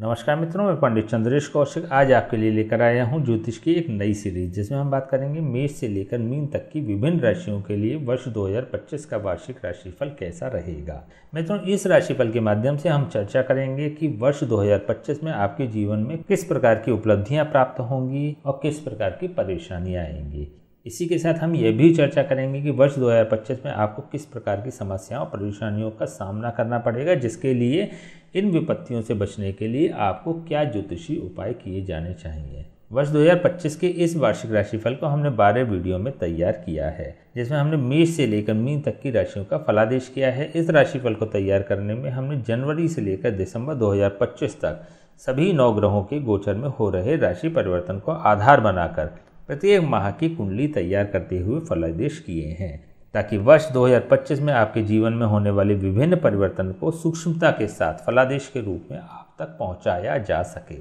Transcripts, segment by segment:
नमस्कार मित्रों मैं पंडित चंद्रेश कौशिक आज आपके लिए लेकर आया हूं ज्योतिष की एक नई सीरीज जिसमें हम बात करेंगे मेष से लेकर मीन तक की विभिन्न राशियों के लिए वर्ष 2025 का वार्षिक राशिफल कैसा रहेगा मित्रों इस राशिफल के माध्यम से हम चर्चा करेंगे कि वर्ष 2025 में आपके जीवन में किस प्रकार की उपलब्धियाँ प्राप्त होंगी और किस प्रकार की परेशानियाँ आएंगी इसी के साथ हम ये भी चर्चा करेंगे कि वर्ष 2025 में आपको किस प्रकार की समस्याओं परेशानियों का सामना करना पड़ेगा जिसके लिए इन विपत्तियों से बचने के लिए आपको क्या ज्योतिषी उपाय किए जाने चाहिए वर्ष 2025 के इस वार्षिक राशिफल को हमने 12 वीडियो में तैयार किया है जिसमें हमने मेष से लेकर मीन तक की राशियों का फलादेश किया है इस राशिफल को तैयार करने में हमने जनवरी से लेकर दिसंबर 2025 तक सभी नौ ग्रहों के गोचर में हो रहे राशि परिवर्तन को आधार बनाकर प्रत्येक माह की कुंडली तैयार करते हुए फलादेश किए हैं ताकि वर्ष 2025 में आपके जीवन में होने वाले विभिन्न परिवर्तन को सूक्ष्मता के साथ फलादेश के रूप में आप तक पहुंचाया जा सके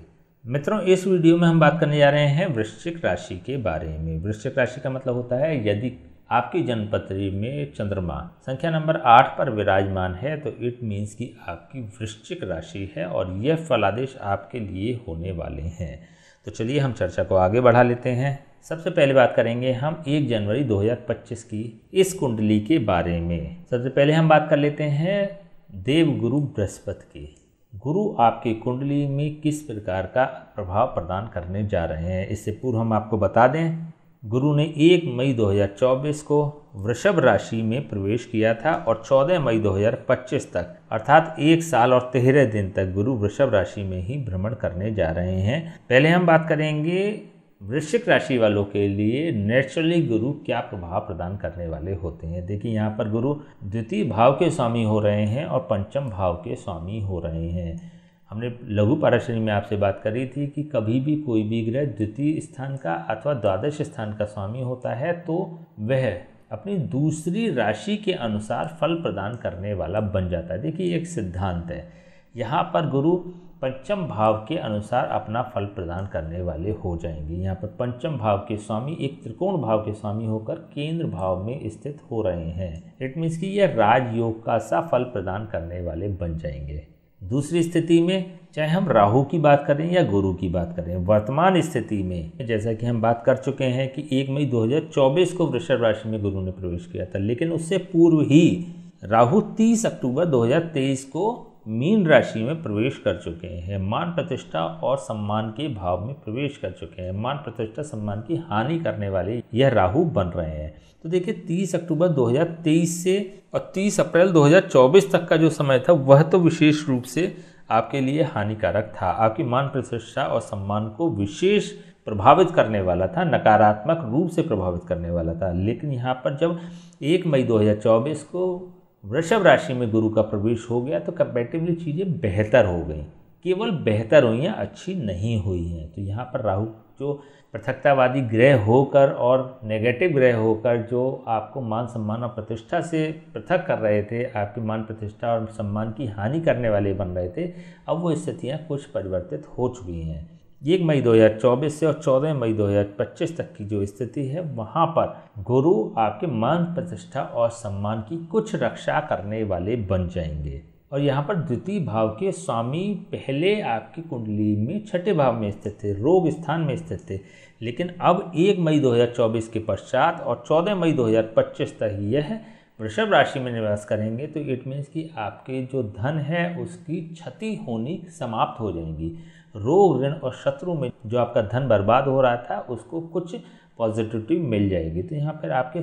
मित्रों इस वीडियो में हम बात करने जा रहे हैं वृश्चिक राशि के बारे में वृश्चिक राशि का मतलब होता है यदि आपकी जन्मपत्री में चंद्रमा संख्या नंबर आठ पर विराजमान है तो इट मीन्स कि आपकी वृश्चिक राशि है और यह फलादेश आपके लिए होने वाले हैं तो चलिए हम चर्चा को आगे बढ़ा लेते हैं सबसे पहले बात करेंगे हम 1 जनवरी 2025 की इस कुंडली के बारे में सबसे पहले हम बात कर लेते हैं देव गुरु बृहस्पति की गुरु आपकी कुंडली में किस प्रकार का प्रभाव प्रदान करने जा रहे हैं इससे पूर्व हम आपको बता दें गुरु ने 1 मई 2024 को वृषभ राशि में प्रवेश किया था और 14 मई 2025 तक अर्थात एक साल और तेरह दिन तक गुरु वृषभ राशि में ही भ्रमण करने जा रहे हैं पहले हम बात करेंगे वृश्चिक राशि वालों के लिए नेचुरली गुरु क्या प्रभाव प्रदान करने वाले होते हैं देखिए यहाँ पर गुरु द्वितीय भाव के स्वामी हो रहे हैं और पंचम भाव के स्वामी हो रहे हैं हमने लघु पाराश्रेणी में आपसे बात करी थी कि कभी भी कोई भी ग्रह द्वितीय स्थान का अथवा द्वादश स्थान का स्वामी होता है तो वह अपनी दूसरी राशि के अनुसार फल प्रदान करने वाला बन जाता है देखिए एक सिद्धांत है यहाँ पर गुरु पंचम भाव के अनुसार अपना फल प्रदान करने वाले हो जाएंगे यहाँ पर पंचम भाव के स्वामी एक त्रिकोण भाव के स्वामी होकर केंद्र भाव में स्थित हो रहे हैं इट मीन्स कि यह राजयोग का सा फल प्रदान करने वाले बन जाएंगे दूसरी स्थिति में चाहे हम राहु की बात करें या गुरु की बात करें वर्तमान स्थिति में जैसा कि हम बात कर चुके हैं कि एक मई 2024 को वृषभ राशि में गुरु ने प्रवेश किया था लेकिन उससे पूर्व ही राहु 30 अक्टूबर 2023 को मीन राशि में प्रवेश कर चुके हैं मान प्रतिष्ठा और सम्मान के भाव में प्रवेश कर चुके हैं मान प्रतिष्ठा सम्मान की हानि करने वाले यह राहु बन रहे हैं तो देखिए 30 अक्टूबर 2023 से और 30 अप्रैल 2024 तक का जो समय था वह तो विशेष रूप से आपके लिए हानिकारक था आपकी मान प्रतिष्ठा और सम्मान को विशेष प्रभावित करने वाला था नकारात्मक रूप से प्रभावित करने वाला था लेकिन यहाँ पर जब एक मई 2024 को वृषभ राशि में गुरु का प्रवेश हो गया तो कंपेटिवली चीज़ें बेहतर हो गई केवल बेहतर हुई हैं अच्छी नहीं हुई हैं तो यहाँ पर राहु जो पृथकतावादी ग्रह होकर और नेगेटिव ग्रह होकर जो आपको मान सम्मान और प्रतिष्ठा से पृथक कर रहे थे आपकी मान प्रतिष्ठा और सम्मान की हानि करने वाले बन रहे थे अब वो स्थितियाँ कुछ परिवर्तित हो चुकी हैं एक मई 2024 से और 14 मई 2025 तक की जो स्थिति है वहाँ पर गुरु आपके मान प्रतिष्ठा और सम्मान की कुछ रक्षा करने वाले बन जाएंगे और यहाँ पर द्वितीय भाव के स्वामी पहले आपकी कुंडली में छठे भाव में स्थित थे रोग स्थान में स्थित थे लेकिन अब एक मई 2024 के पश्चात और 14 मई 2025 तक यह वृषभ राशि में निवास करेंगे तो इट मीन्स कि आपके जो धन है उसकी क्षति होनी समाप्त हो जाएंगी रोग ऋण और शत्रु में जो आपका धन बर्बाद हो रहा था उसको कुछ पॉजिटिविटी मिल जाएगी तो यहाँ पर आपके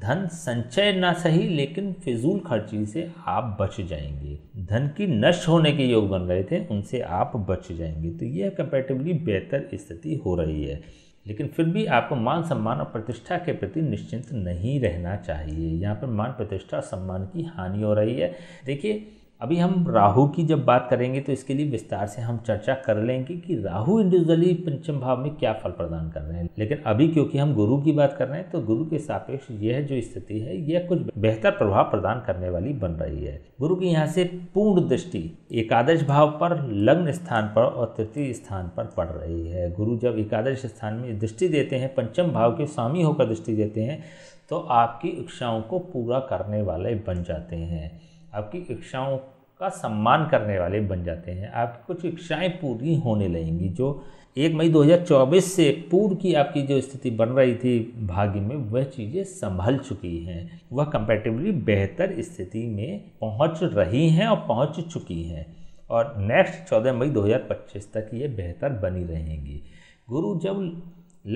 धन संचय ना सही लेकिन फिजूल खर्ची से आप बच जाएंगे धन की नष्ट होने के योग बन रहे थे उनसे आप बच जाएंगे तो यह कंपेरेटिवली बेहतर स्थिति हो रही है लेकिन फिर भी आपको मान सम्मान और प्रतिष्ठा के प्रति निश्चिंत नहीं रहना चाहिए यहाँ पर मान प्रतिष्ठा और सम्मान की हानि हो रही है देखिए अभी हम राहु की जब बात करेंगे तो इसके लिए विस्तार से हम चर्चा कर लेंगे कि राहु इंडिविजुअली पंचम भाव में क्या फल प्रदान कर रहे हैं लेकिन अभी क्योंकि हम गुरु की बात कर रहे हैं तो गुरु के सापेक्ष यह जो स्थिति है यह कुछ बेहतर प्रभाव प्रदान करने वाली बन रही है गुरु की यहाँ से पूर्ण दृष्टि एकादश भाव पर लग्न स्थान पर और तृतीय स्थान पर पड़ रही है गुरु जब एकादश स्थान में दृष्टि देते हैं पंचम भाव के स्वामी होकर दृष्टि देते हैं तो आपकी इच्छाओं को पूरा करने वाले बन जाते हैं आपकी इच्छाओं का सम्मान करने वाले बन जाते हैं आपकी कुछ इच्छाएँ पूरी होने लगेंगी जो एक मई 2024 से पूर्व की आपकी जो स्थिति बन रही थी भाग्य में वह चीज़ें संभल चुकी हैं वह कंपेटिवली बेहतर स्थिति में पहुंच रही हैं और पहुंच चुकी हैं और नेक्स्ट 14 मई 2025 तक ये बेहतर बनी रहेंगी गुरु जब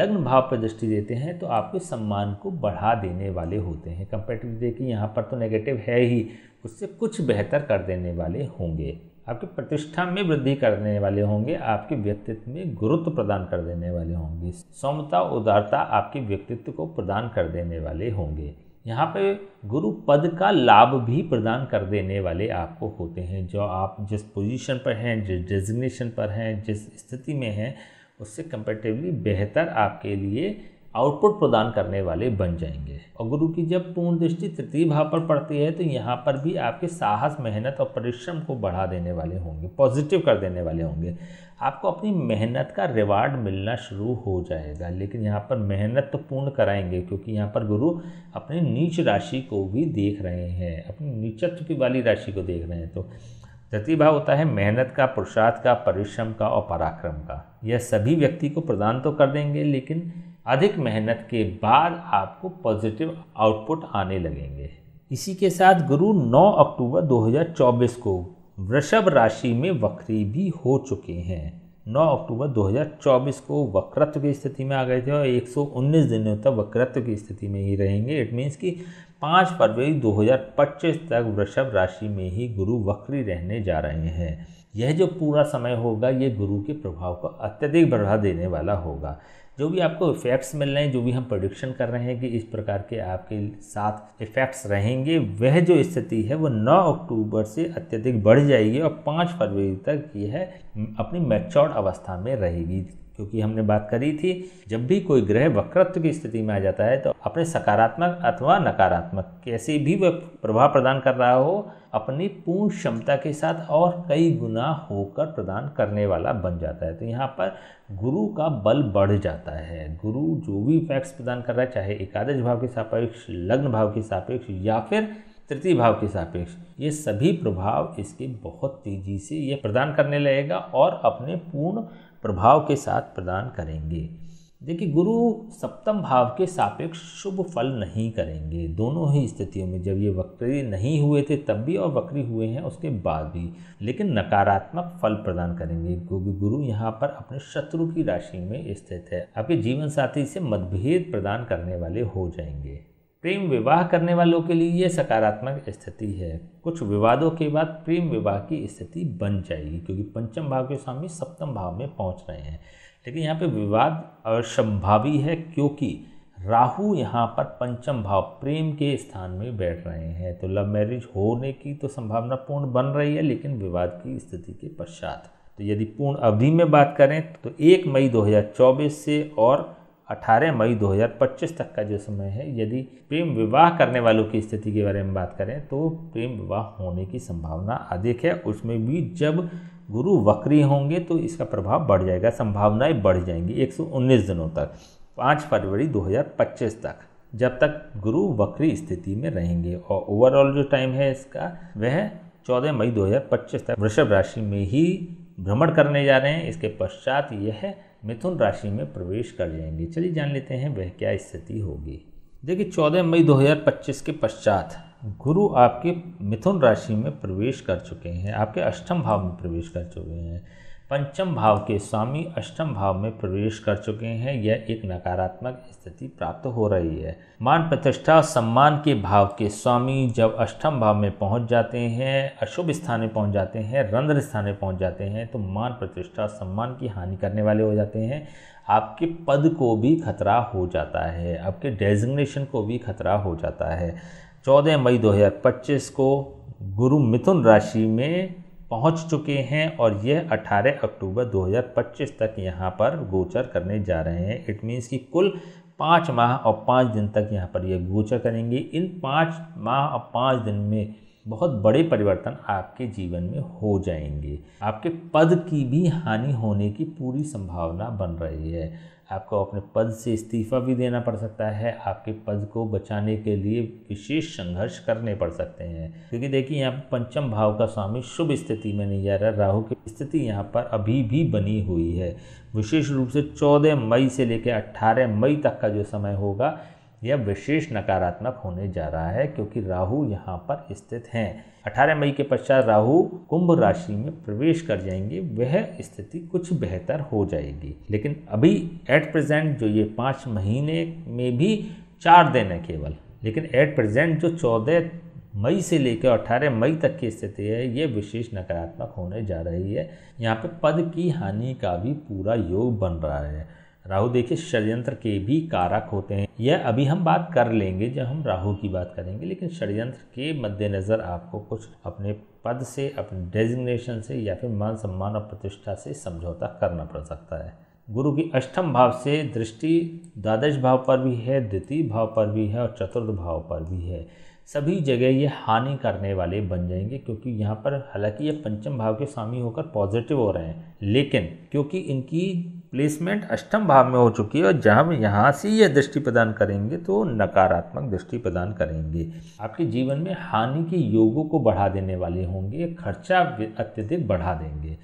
लग्न भाव पर दृष्टि देते हैं तो आपके सम्मान को बढ़ा देने वाले होते हैं कंपेटिव देखिए यहाँ पर तो नेगेटिव है ही उससे कुछ बेहतर कर देने वाले होंगे आपकी प्रतिष्ठा में वृद्धि करने वाले होंगे आपके व्यक्तित्व में गुरुत्व प्रदान कर देने वाले होंगे समता उदारता आपके व्यक्तित्व को प्रदान कर देने वाले होंगे यहाँ पे गुरु पद का लाभ भी प्रदान कर देने वाले आपको होते हैं जो आप जिस पोजीशन पर हैं जिस डेजिग्नेशन पर हैं जिस स्थिति में हैं उससे कंपेटिवली बेहतर आपके लिए आउटपुट प्रदान करने वाले बन जाएंगे और गुरु की जब पूर्ण दृष्टि तृतीय भाव पर पड़ती है तो यहाँ पर भी आपके साहस मेहनत और परिश्रम को बढ़ा देने वाले होंगे पॉजिटिव कर देने वाले होंगे आपको अपनी मेहनत का रिवार्ड मिलना शुरू हो जाएगा लेकिन यहाँ पर मेहनत तो पूर्ण कराएंगे क्योंकि यहाँ पर गुरु अपने नीच राशि को भी देख रहे हैं अपनी नीचत्व की वाली राशि को देख रहे हैं तो तृतीय भाव होता है मेहनत का पुरुषार्थ का परिश्रम का और पराक्रम का यह सभी व्यक्ति को प्रदान तो कर देंगे लेकिन अधिक मेहनत के बाद आपको पॉजिटिव आउटपुट आने लगेंगे इसी के साथ गुरु 9 अक्टूबर 2024 को वृषभ राशि में वक्री भी हो चुके हैं 9 अक्टूबर 2024 को वक्रत्व की स्थिति में आ गए थे और 119 दिनों तक वक्रत्व की स्थिति में ही रहेंगे इट मीन्स कि 5 फरवरी 2025 तक वृषभ राशि में ही गुरु वक्री रहने जा रहे हैं यह जो पूरा समय होगा ये गुरु के प्रभाव को अत्यधिक बढ़ा देने वाला होगा जो भी आपको इफ़ेक्ट्स मिल रहे हैं जो भी हम प्रोडिक्शन कर रहे हैं कि इस प्रकार के आपके साथ इफ़ेक्ट्स रहेंगे वह जो स्थिति है वो 9 अक्टूबर से अत्यधिक बढ़ जाएगी और 5 फरवरी तक यह अपनी मैच्योर्ड अवस्था में रहेगी क्योंकि हमने बात करी थी जब भी कोई ग्रह वक्रत्व की स्थिति में आ जाता है तो अपने सकारात्मक अथवा नकारात्मक कैसे भी वह प्रभाव प्रदान कर रहा हो अपनी पूर्ण क्षमता के साथ और कई गुना होकर प्रदान करने वाला बन जाता है तो यहाँ पर गुरु का बल बढ़ जाता है गुरु जो भी फैक्ट्स प्रदान कर रहा है चाहे एकादश भाव के सापेक्ष लग्न भाव के सापेक्ष या फिर तृतीय भाव के सापेक्ष ये सभी प्रभाव इसके बहुत तेज़ी से ये प्रदान करने लगेगा और अपने पूर्ण प्रभाव के साथ प्रदान करेंगे देखिए गुरु सप्तम भाव के सापेक्ष शुभ फल नहीं करेंगे दोनों ही स्थितियों में जब ये वक्री नहीं हुए थे तब भी और वक्री हुए हैं उसके बाद भी लेकिन नकारात्मक फल प्रदान करेंगे क्योंकि गुरु यहाँ पर अपने शत्रु की राशि में स्थित है आपके जीवन साथी से मतभेद प्रदान करने वाले हो जाएंगे प्रेम विवाह करने वालों के लिए ये सकारात्मक स्थिति है कुछ विवादों के बाद प्रेम विवाह की स्थिति बन जाएगी क्योंकि पंचम भाव के स्वामी सप्तम भाव में पहुंच रहे हैं लेकिन यहाँ पे विवाद असंभावी है क्योंकि राहु यहाँ पर पंचम भाव प्रेम के स्थान में बैठ रहे हैं तो लव मैरिज होने की तो संभावना पूर्ण बन रही है लेकिन विवाद की स्थिति के पश्चात तो यदि पूर्ण अवधि में बात करें तो एक मई 2024 से और 18 मई 2025 तक का जो समय है यदि प्रेम विवाह करने वालों की स्थिति के बारे में बात करें तो प्रेम विवाह होने की संभावना अधिक है उसमें भी जब गुरु वक्री होंगे तो इसका प्रभाव बढ़ जाएगा संभावनाएं बढ़ जाएंगी 119 दिनों तक 5 फरवरी 2025 तक जब तक गुरु वक्री स्थिति में रहेंगे और ओवरऑल जो टाइम है इसका वह 14 मई 2025 तक वृषभ राशि में ही भ्रमण करने जा रहे हैं इसके पश्चात यह मिथुन राशि में प्रवेश कर जाएंगे चलिए जान लेते हैं वह क्या स्थिति होगी देखिए चौदह मई दो के पश्चात गुरु आपके मिथुन राशि में प्रवेश कर चुके हैं आपके अष्टम भाव में प्रवेश कर चुके हैं पंचम भाव के स्वामी अष्टम भाव में प्रवेश कर चुके हैं यह एक नकारात्मक स्थिति प्राप्त हो रही है मान प्रतिष्ठा सम्मान के भाव के स्वामी जब अष्टम भाव में पहुंच जाते हैं अशुभ स्थान में पहुंच जाते हैं रंध्र स्थान में पहुंच जाते हैं तो मान प्रतिष्ठा सम्मान की हानि करने वाले हो जाते हैं आपके पद को भी खतरा हो जाता है आपके डेजिग्नेशन को भी खतरा हो जाता है चौदह मई 2025 को गुरु मिथुन राशि में पहुंच चुके हैं और यह 18 अक्टूबर 2025 तक यहां पर गोचर करने जा रहे हैं इट मीन्स कि कुल पाँच माह और पाँच दिन तक यहाँ पर यह गोचर करेंगे इन पाँच माह और पाँच दिन में बहुत बड़े परिवर्तन आपके जीवन में हो जाएंगे आपके पद की भी हानि होने की पूरी संभावना बन रही है आपको अपने पद से इस्तीफा भी देना पड़ सकता है आपके पद को बचाने के लिए विशेष संघर्ष करने पड़ सकते हैं क्योंकि देखिए यहाँ पर पंचम भाव का स्वामी शुभ स्थिति में नहीं जा रहा राहु की स्थिति यहाँ पर अभी भी बनी हुई है विशेष रूप से 14 मई से लेकर 18 मई तक का जो समय होगा यह विशेष नकारात्मक होने जा रहा है क्योंकि राहु यहाँ पर स्थित हैं 18 मई के पश्चात राहु कुंभ राशि में प्रवेश कर जाएंगे वह स्थिति कुछ बेहतर हो जाएगी लेकिन अभी एट प्रेजेंट जो ये पाँच महीने में भी चार दिन है केवल लेकिन एट प्रेजेंट जो चौदह मई से लेकर अठारह मई तक की स्थिति है ये विशेष नकारात्मक होने जा रही है यहाँ पे पद की हानि का भी पूरा योग बन रहा है राहु देखिए षड्यंत्र के भी कारक होते हैं यह अभी हम बात कर लेंगे जब हम राहु की बात करेंगे लेकिन षड्यंत्र के मद्देनज़र आपको कुछ अपने पद से अपने डेजिग्नेशन से या फिर मान सम्मान और प्रतिष्ठा से समझौता करना पड़ सकता है गुरु की अष्टम भाव से दृष्टि द्वादश भाव पर भी है द्वितीय भाव पर भी है और चतुर्थ भाव पर भी है सभी जगह ये हानि करने वाले बन जाएंगे क्योंकि यहाँ पर हालांकि ये पंचम भाव के स्वामी होकर पॉजिटिव हो रहे हैं लेकिन क्योंकि इनकी प्लेसमेंट अष्टम भाव में हो चुकी है और जब हम यहाँ से यह दृष्टि प्रदान करेंगे तो नकारात्मक दृष्टि प्रदान करेंगे आपके जीवन में हानि के योगों को बढ़ा देने वाले होंगे खर्चा अत्यधिक बढ़ा देंगे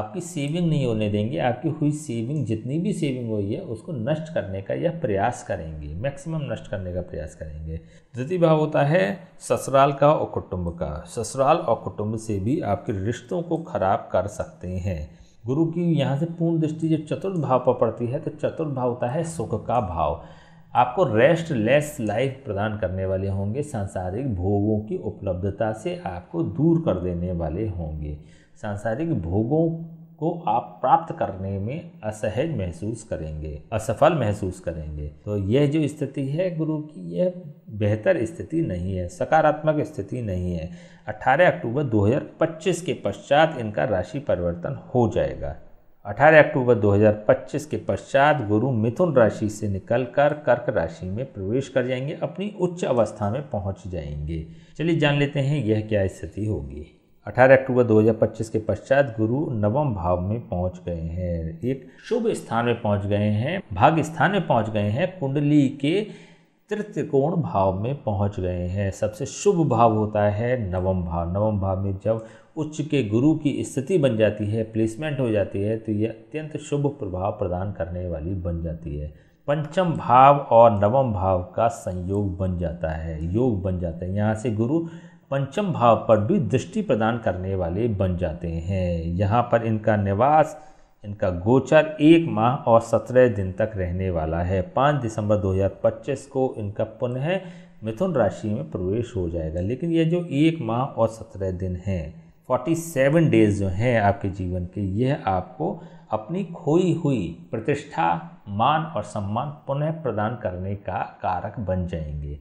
आपकी सेविंग नहीं होने देंगे आपकी हुई सेविंग जितनी भी सेविंग हुई है उसको नष्ट करने का यह प्रयास करेंगे मैक्सिमम नष्ट करने का प्रयास करेंगे द्वितीय भाव होता है ससुराल का और कुटुंब का ससुराल और कुटुंब से भी आपके रिश्तों को खराब कर सकते हैं गुरु की यहाँ से पूर्ण दृष्टि जब चतुर्थ भाव पर पड़ती है तो चतुर्थ भाव होता है सुख का भाव आपको रेस्ट लेस लाइफ प्रदान करने वाले होंगे सांसारिक भोगों की उपलब्धता से आपको दूर कर देने वाले होंगे सांसारिक भोगों को आप प्राप्त करने में असहज महसूस करेंगे असफल महसूस करेंगे तो यह जो स्थिति है गुरु की यह बेहतर स्थिति नहीं है सकारात्मक स्थिति नहीं है 18 अक्टूबर 2025 के पश्चात इनका राशि परिवर्तन हो जाएगा 18 अक्टूबर 2025 के पश्चात गुरु मिथुन राशि से निकलकर कर्क राशि में प्रवेश कर जाएंगे अपनी उच्च अवस्था में पहुंच जाएंगे चलिए जान लेते हैं यह क्या स्थिति होगी 18 अक्टूबर 2025 के पश्चात गुरु नवम भाव में पहुंच गए हैं एक शुभ स्थान में पहुंच गए हैं भाग्य स्थान में पहुंच गए हैं कुंडली के त्रिकोण भाव में पहुंच गए हैं सबसे शुभ भाव होता है नवम भाव नवम भाव में जब उच्च के गुरु की स्थिति बन जाती है प्लेसमेंट हो जाती है तो यह अत्यंत शुभ प्रभाव प्रदान करने वाली बन जाती है पंचम भाव और नवम भाव का संयोग बन जाता है योग बन जाता है यहाँ से गुरु पंचम भाव पर भी दृष्टि प्रदान करने वाले बन जाते हैं यहाँ पर इनका निवास इनका गोचर एक माह और सत्रह दिन तक रहने वाला है पाँच दिसंबर 2025 को इनका पुनः मिथुन राशि में प्रवेश हो जाएगा लेकिन ये जो एक माह और सत्रह दिन हैं 47 डेज जो हैं आपके जीवन के यह आपको अपनी खोई हुई प्रतिष्ठा मान और सम्मान पुनः प्रदान करने का कारक बन जाएंगे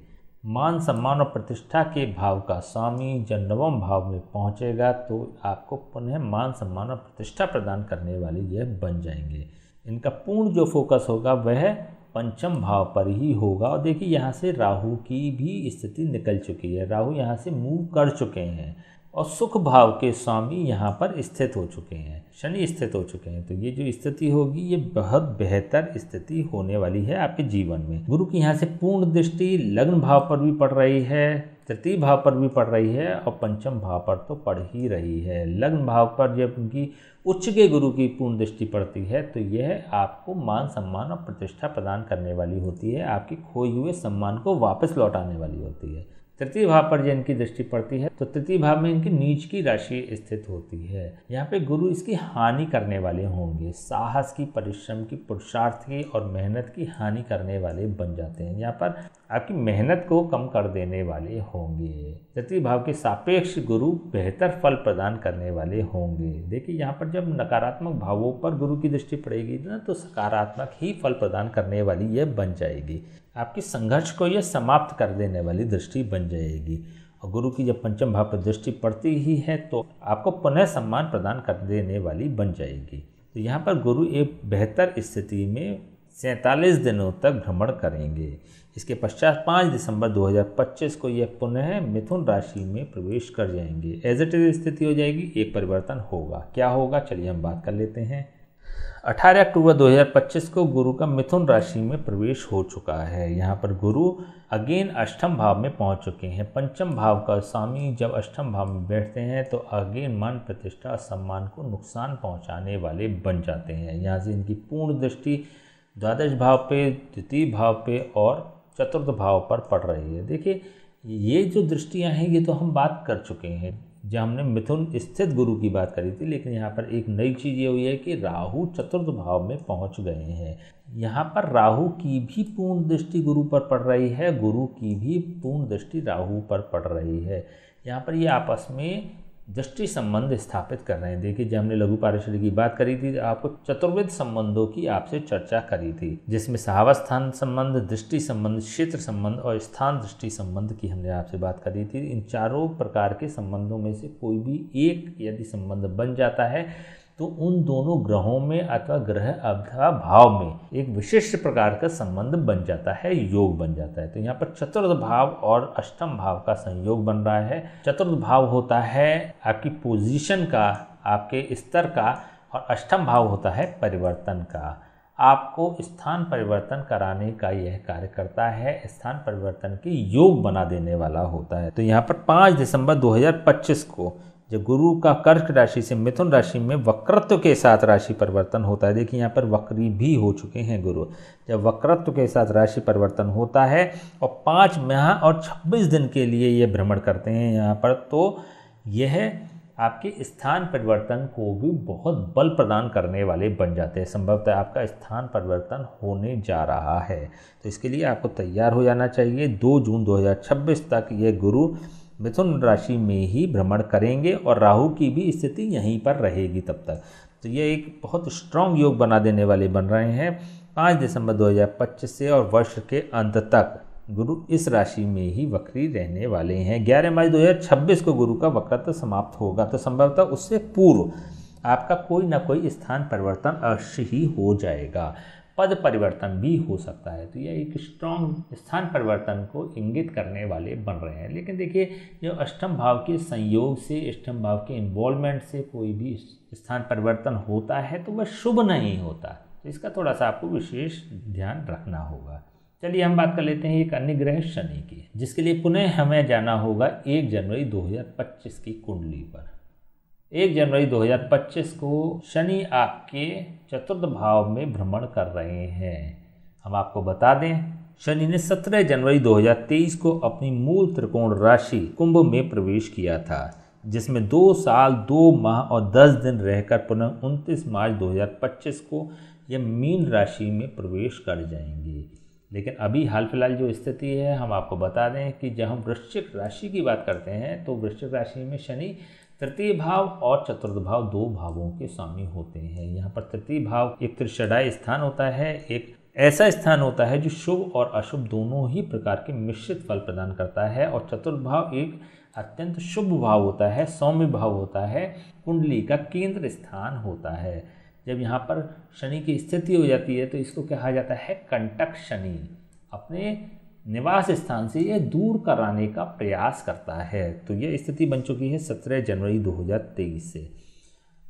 मान सम्मान और प्रतिष्ठा के भाव का स्वामी जब नवम भाव में पहुंचेगा तो आपको पुनः मान सम्मान और प्रतिष्ठा प्रदान करने वाले यह बन जाएंगे इनका पूर्ण जो फोकस होगा वह पंचम भाव पर ही होगा और देखिए यहाँ से राहु की भी स्थिति निकल चुकी है राहु यहाँ से मूव कर चुके हैं और सुख भाव के स्वामी यहाँ पर स्थित हो चुके हैं शनि स्थित हो चुके हैं तो ये जो स्थिति होगी ये बहुत बेहतर स्थिति होने वाली है आपके जीवन में गुरु की यहाँ से पूर्ण दृष्टि लग्न भाव पर भी पड़ रही है तृतीय भाव पर भी पड़ रही है और पंचम भाव पर तो पड़ ही रही है लग्न भाव पर जब उनकी उच्च के गुरु की पूर्ण दृष्टि पड़ती है तो यह आपको मान सम्मान और प्रतिष्ठा प्रदान करने वाली होती है आपके खोए हुए सम्मान को वापस लौटाने वाली होती है तृतीय भाव पर इनकी दृष्टि पड़ती है तो तृतीय भाव में इनकी नीच की राशि स्थित होती है यहाँ पे गुरु इसकी हानि करने वाले होंगे साहस की परिश्रम की पुरुषार्थ की और मेहनत की हानि करने वाले बन जाते हैं यहाँ पर आपकी मेहनत को कम कर देने वाले होंगे तृतीय भाव के सापेक्ष गुरु बेहतर फल प्रदान करने वाले होंगे देखिए यहाँ पर जब नकारात्मक भावों पर गुरु की दृष्टि पड़ेगी ना तो सकारात्मक ही फल प्रदान करने वाली यह बन जाएगी आपकी संघर्ष को यह समाप्त कर देने वाली दृष्टि बन जाएगी और गुरु की जब पंचम भाव पर दृष्टि पड़ती ही है तो आपको पुनः सम्मान प्रदान कर देने वाली बन जाएगी तो यहाँ पर गुरु एक बेहतर स्थिति में सैंतालीस दिनों तक भ्रमण करेंगे इसके पश्चात पाँच दिसंबर 2025 को यह पुनः मिथुन राशि में प्रवेश कर जाएंगे एज इट इज स्थिति हो जाएगी एक परिवर्तन होगा क्या होगा चलिए हम बात कर लेते हैं 18 अक्टूबर 2025 को गुरु का मिथुन राशि में प्रवेश हो चुका है यहाँ पर गुरु अगेन अष्टम भाव में पहुँच चुके हैं पंचम भाव का स्वामी जब अष्टम भाव में बैठते हैं तो अगेन मान प्रतिष्ठा सम्मान को नुकसान पहुँचाने वाले बन जाते हैं यहाँ से इनकी पूर्ण दृष्टि द्वादश भाव पे द्वितीय भाव पे और चतुर्थ भाव पर पड़ रही है देखिए ये जो दृष्टियाँ हैं ये तो हम बात कर चुके हैं जहाँ हमने मिथुन स्थित गुरु की बात करी थी लेकिन यहाँ पर एक नई चीज़ ये हुई है कि राहु चतुर्थ भाव में पहुँच गए हैं यहाँ पर राहु की भी पूर्ण दृष्टि गुरु पर पड़ रही है गुरु की भी पूर्ण दृष्टि राहु पर पड़ रही है यहाँ पर ये आपस में दृष्टि संबंध स्थापित कर रहे हैं देखिए जब हमने लघु पारिषद की बात करी थी आपको चतुर्विध संबंधों की आपसे चर्चा करी थी जिसमें सहावस्थान संबंध दृष्टि संबंध क्षेत्र संबंध और स्थान दृष्टि संबंध की हमने आपसे बात करी थी इन चारों प्रकार के संबंधों में से कोई भी एक यदि संबंध बन जाता है तो उन दोनों ग्रहों में अथवा ग्रह अथवा भाव में एक विशिष्ट प्रकार का संबंध बन जाता है योग बन जाता है तो यहाँ पर चतुर्थ भाव और अष्टम भाव का संयोग बन रहा है चतुर्थ भाव होता है आपकी पोजीशन का आपके स्तर का और अष्टम भाव होता है परिवर्तन का आपको स्थान परिवर्तन कराने का यह कार्य करता है स्थान परिवर्तन के योग बना देने वाला होता है तो यहाँ पर 5 दिसंबर 2025 को जो गुरु का कर्क राशि से मिथुन राशि में वक्रत्व के साथ राशि परिवर्तन होता है देखिए यहाँ पर वक्री भी हो चुके हैं गुरु जब वक्रत्व के साथ राशि परिवर्तन होता है और पाँच माह और छब्बीस दिन के लिए ये भ्रमण करते हैं यहाँ पर तो यह आपके स्थान परिवर्तन को भी बहुत बल प्रदान करने वाले बन जाते हैं संभवतः आपका स्थान परिवर्तन होने जा रहा है तो इसके लिए आपको तैयार हो जाना चाहिए दो जून 2026 तक ये गुरु मिथुन राशि में ही भ्रमण करेंगे और राहु की भी स्थिति यहीं पर रहेगी तब तक तो ये एक बहुत स्ट्रांग योग बना देने वाले बन रहे हैं पाँच दिसंबर 2025 से और वर्ष के अंत तक गुरु इस राशि में ही वक्री रहने वाले हैं ग्यारह मार्च 2026 को गुरु का तो समाप्त होगा तो संभवतः उससे पूर्व आपका कोई ना कोई स्थान परिवर्तन अवश्य ही हो जाएगा पद परिवर्तन भी हो सकता है तो यह एक स्ट्रांग स्थान परिवर्तन को इंगित करने वाले बन रहे हैं लेकिन देखिए जब अष्टम भाव के संयोग से अष्टम भाव के इन्वॉल्वमेंट से कोई भी स्थान परिवर्तन होता है तो वह शुभ नहीं होता तो इसका थोड़ा सा आपको विशेष ध्यान रखना होगा चलिए हम बात कर लेते हैं एक अन्य ग्रह शनि की जिसके लिए पुनः हमें जाना होगा एक जनवरी 2025 की कुंडली पर एक जनवरी 2025 को शनि आपके चतुर्थ भाव में भ्रमण कर रहे हैं हम आपको बता दें शनि ने 17 जनवरी 2023 को अपनी मूल त्रिकोण राशि कुंभ में प्रवेश किया था जिसमें दो साल दो माह और दस दिन रहकर पुनः उनतीस मार्च 2025 को यह मीन राशि में प्रवेश कर जाएंगे लेकिन अभी हाल फिलहाल जो स्थिति है हम आपको बता दें कि जब हम वृश्चिक राशि की बात करते हैं तो वृश्चिक राशि में शनि तृतीय भाव और चतुर्थ भाव दो भावों के स्वामी होते हैं यहाँ पर तृतीय भाव एक त्रिषडाय स्थान होता है एक ऐसा स्थान होता है जो शुभ और अशुभ दोनों ही प्रकार के मिश्रित फल प्रदान करता है और चतुर्थ भाव एक अत्यंत शुभ भाव होता है सौम्य भाव होता है कुंडली का केंद्र स्थान होता है जब यहाँ पर शनि की स्थिति हो जाती है तो इसको कहा जाता है कंटक शनि अपने निवास स्थान से यह दूर कराने का प्रयास करता है तो यह स्थिति बन चुकी है सत्रह जनवरी 2023 से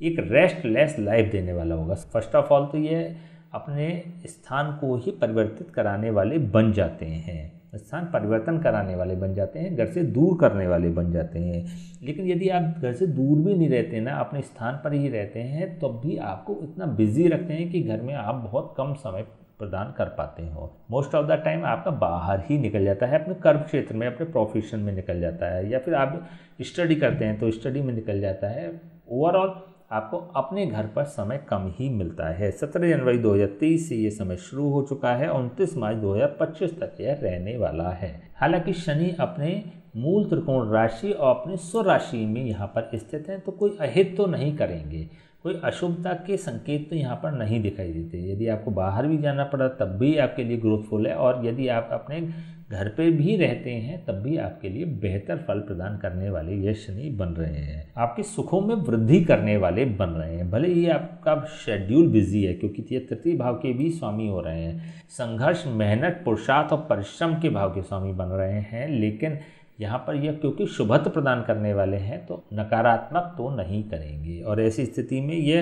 एक रेस्टलेस लाइफ देने वाला होगा फर्स्ट ऑफ ऑल तो यह अपने स्थान को ही परिवर्तित कराने वाले बन जाते हैं स्थान परिवर्तन कराने वाले बन जाते हैं घर से दूर करने वाले बन जाते हैं लेकिन यदि आप घर से दूर भी नहीं रहते ना अपने स्थान पर ही रहते हैं तब तो भी आपको इतना बिजी रखते हैं कि घर में आप बहुत कम समय प्रदान कर पाते हो मोस्ट ऑफ द टाइम आपका बाहर ही निकल जाता है अपने कर्म क्षेत्र में अपने प्रोफेशन में निकल जाता है या फिर आप स्टडी करते हैं तो स्टडी में निकल जाता है ओवरऑल आपको अपने घर पर समय कम ही मिलता है 17 जनवरी 2023 से ये समय शुरू हो चुका है और उनतीस मार्च 2025 तक यह रहने वाला है हालांकि शनि अपने मूल त्रिकोण राशि और अपने स्वराशि में यहाँ पर स्थित हैं तो कोई अहित तो नहीं करेंगे कोई अशुभता के संकेत तो यहाँ पर नहीं दिखाई देते यदि आपको बाहर भी जाना पड़ा तब भी आपके लिए ग्रोथफुल है और यदि आप अपने घर पे भी रहते हैं तब भी आपके लिए बेहतर फल प्रदान करने वाले ये शनि बन रहे हैं आपके सुखों में वृद्धि करने वाले बन रहे हैं भले ही आपका शेड्यूल बिजी है क्योंकि ये तृतीय भाव के भी स्वामी हो रहे हैं संघर्ष मेहनत पुरुषार्थ और परिश्रम के भाव के स्वामी बन रहे हैं लेकिन यहाँ पर यह क्योंकि शुभत्व प्रदान करने वाले हैं तो नकारात्मक तो नहीं करेंगे और ऐसी स्थिति में ये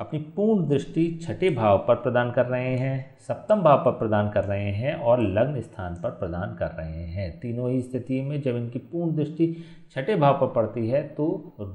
अपनी पूर्ण दृष्टि छठे भाव पर प्रदान कर रहे हैं सप्तम भाव पर प्रदान कर रहे हैं और लग्न स्थान पर प्रदान कर रहे हैं तीनों ही स्थिति में जब इनकी पूर्ण दृष्टि छठे भाव पर पड़ती है तो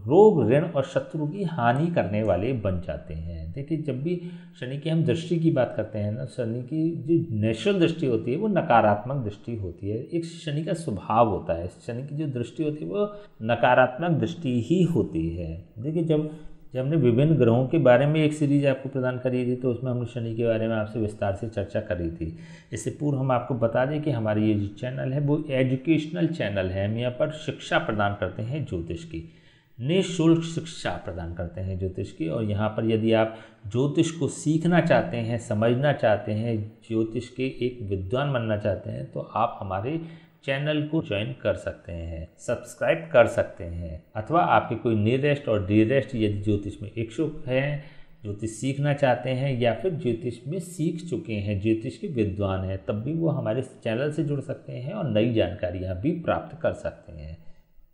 रोग ऋण और शत्रु की हानि करने वाले बन जाते हैं देखिए जब भी शनि की हम दृष्टि की बात करते हैं ना शनि की जो नेचुरल दृष्टि होती है वो नकारात्मक दृष्टि होती है एक शनि का स्वभाव होता है शनि की जो दृष्टि होती है वो नकारात्मक दृष्टि ही होती है देखिए जब जब हमने विभिन्न ग्रहों के बारे में एक सीरीज आपको प्रदान करी थी तो उसमें हमने शनि के बारे में आपसे विस्तार से चर्चा करी थी इससे पूर्व हम आपको बता दें कि हमारी ये जो चैनल है वो एजुकेशनल चैनल है हम यहाँ पर शिक्षा प्रदान करते हैं ज्योतिष की निःशुल्क शिक्षा प्रदान करते हैं ज्योतिष की और यहाँ पर यदि आप ज्योतिष को सीखना चाहते हैं समझना चाहते हैं ज्योतिष के एक विद्वान बनना चाहते हैं तो आप हमारे चैनल को ज्वाइन कर सकते हैं सब्सक्राइब कर सकते हैं अथवा आपके कोई नियरेस्ट और डियरेस्ट यदि ज्योतिष में इच्छुक हैं ज्योतिष सीखना चाहते हैं या फिर ज्योतिष में सीख चुके हैं ज्योतिष के विद्वान हैं तब भी वो हमारे चैनल से जुड़ सकते हैं और नई जानकारियाँ भी प्राप्त कर सकते हैं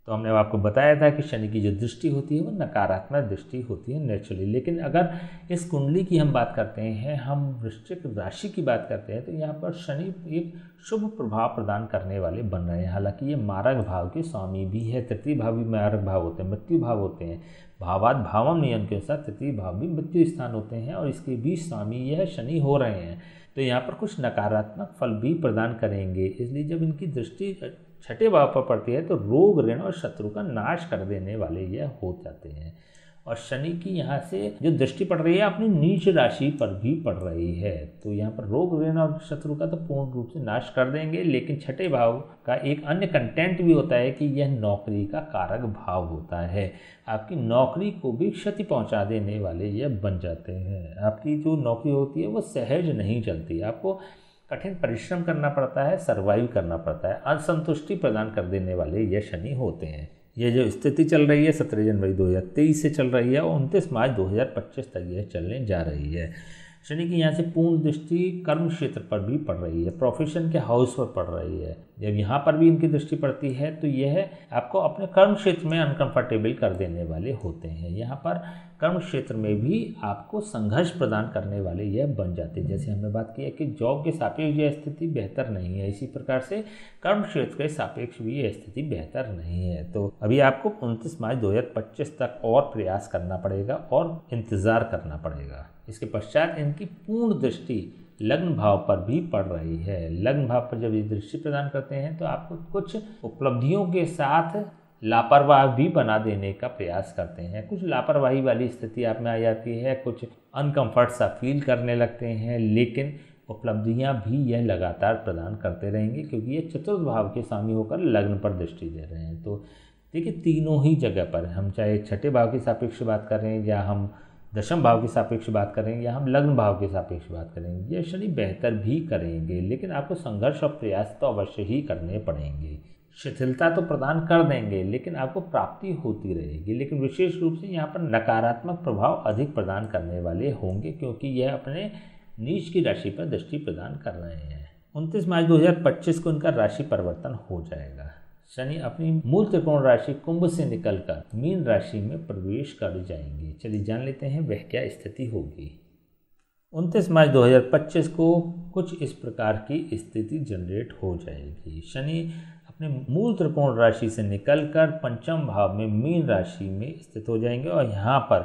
तो हमने आपको बताया था कि शनि की जो दृष्टि होती है वो नकारात्मक दृष्टि होती है नेचुरली लेकिन अगर इस कुंडली की हम बात करते हैं हम वृश्चिक राशि की बात करते हैं तो यहाँ पर शनि एक शुभ प्रभाव प्रदान करने वाले बन रहे हैं हालांकि ये मारक भाव के स्वामी भी है तृतीय भाव भी मारक भाव होते हैं मृत्यु भाव होते हैं भावाद भावम नियम के अनुसार तृतीय भाव भी मृत्यु स्थान होते हैं और इसके बीच स्वामी यह शनि हो रहे हैं तो यहाँ पर कुछ नकारात्मक फल भी प्रदान करेंगे इसलिए जब इनकी दृष्टि छठे भाव पर पड़ती है तो रोग ऋण और शत्रु का नाश कर देने वाले यह हो जाते हैं और शनि की यहाँ से जो दृष्टि पड़ रही है अपनी नीच राशि पर भी पड़ रही है तो यहाँ पर रोग ऋण और शत्रु का तो पूर्ण रूप से नाश कर देंगे लेकिन छठे भाव का एक अन्य कंटेंट भी होता है कि यह नौकरी का कारक भाव होता है आपकी नौकरी को भी क्षति पहुँचा देने वाले यह बन जाते हैं आपकी जो नौकरी होती है वो सहज नहीं चलती आपको कठिन परिश्रम करना पड़ता है सर्वाइव करना पड़ता है असंतुष्टि प्रदान कर देने वाले ये शनि होते हैं ये जो स्थिति चल रही है सत्रह जनवरी दो से चल रही है और उनतीस मार्च दो तक यह चलने जा रही है शनि की यहाँ से पूर्ण दृष्टि कर्म क्षेत्र पर भी पड़ रही है प्रोफेशन के हाउस पर पड़ रही है जब यहाँ पर भी इनकी दृष्टि पड़ती है तो यह आपको अपने कर्म क्षेत्र में अनकंफर्टेबल कर देने वाले होते हैं यहाँ पर कर्म क्षेत्र में भी आपको संघर्ष प्रदान करने वाले यह बन जाते हैं जैसे हमने बात की है कि जॉब के सापेक्ष यह स्थिति बेहतर नहीं है इसी प्रकार से कर्म क्षेत्र के सापेक्ष भी यह स्थिति बेहतर नहीं है तो अभी आपको उनतीस मार्च दो तक और प्रयास करना पड़ेगा और इंतज़ार करना पड़ेगा इसके पश्चात इनकी पूर्ण दृष्टि लग्न भाव पर भी पड़ रही है लग्न भाव पर जब ये दृष्टि प्रदान करते हैं तो आपको कुछ उपलब्धियों के साथ लापरवाह भी बना देने का प्रयास करते हैं कुछ लापरवाही वाली स्थिति आप में आ जाती है कुछ अनकम्फर्ट सा फील करने लगते हैं लेकिन उपलब्धियाँ भी यह लगातार प्रदान करते रहेंगे क्योंकि ये चतुर्थ भाव के स्वामी होकर लग्न पर दृष्टि दे रहे हैं तो देखिए तीनों ही जगह पर हम चाहे छठे भाव के सापेक्ष बात करें या हम दशम भाव के सापेक्ष बात करें या हम लग्न भाव के सापेक्ष बात करें ये शनि बेहतर भी करेंगे लेकिन आपको संघर्ष और प्रयास तो अवश्य ही करने पड़ेंगे शिथिलता तो प्रदान कर देंगे लेकिन आपको प्राप्ति होती रहेगी लेकिन विशेष रूप से यहाँ पर नकारात्मक प्रभाव अधिक प्रदान करने वाले होंगे क्योंकि यह अपने नीच की राशि पर दृष्टि प्रदान कर रहे हैं उनतीस मार्च 2025 को इनका राशि परिवर्तन हो जाएगा शनि अपनी मूल त्रिकोण राशि कुंभ से निकलकर मीन राशि में प्रवेश कर जाएंगे चलिए जान लेते हैं वह क्या स्थिति होगी उनतीस मार्च 2025 को कुछ इस प्रकार की स्थिति जनरेट हो जाएगी शनि अपने मूल त्रिकोण राशि से निकलकर पंचम भाव में मीन राशि में स्थित हो जाएंगे और यहाँ पर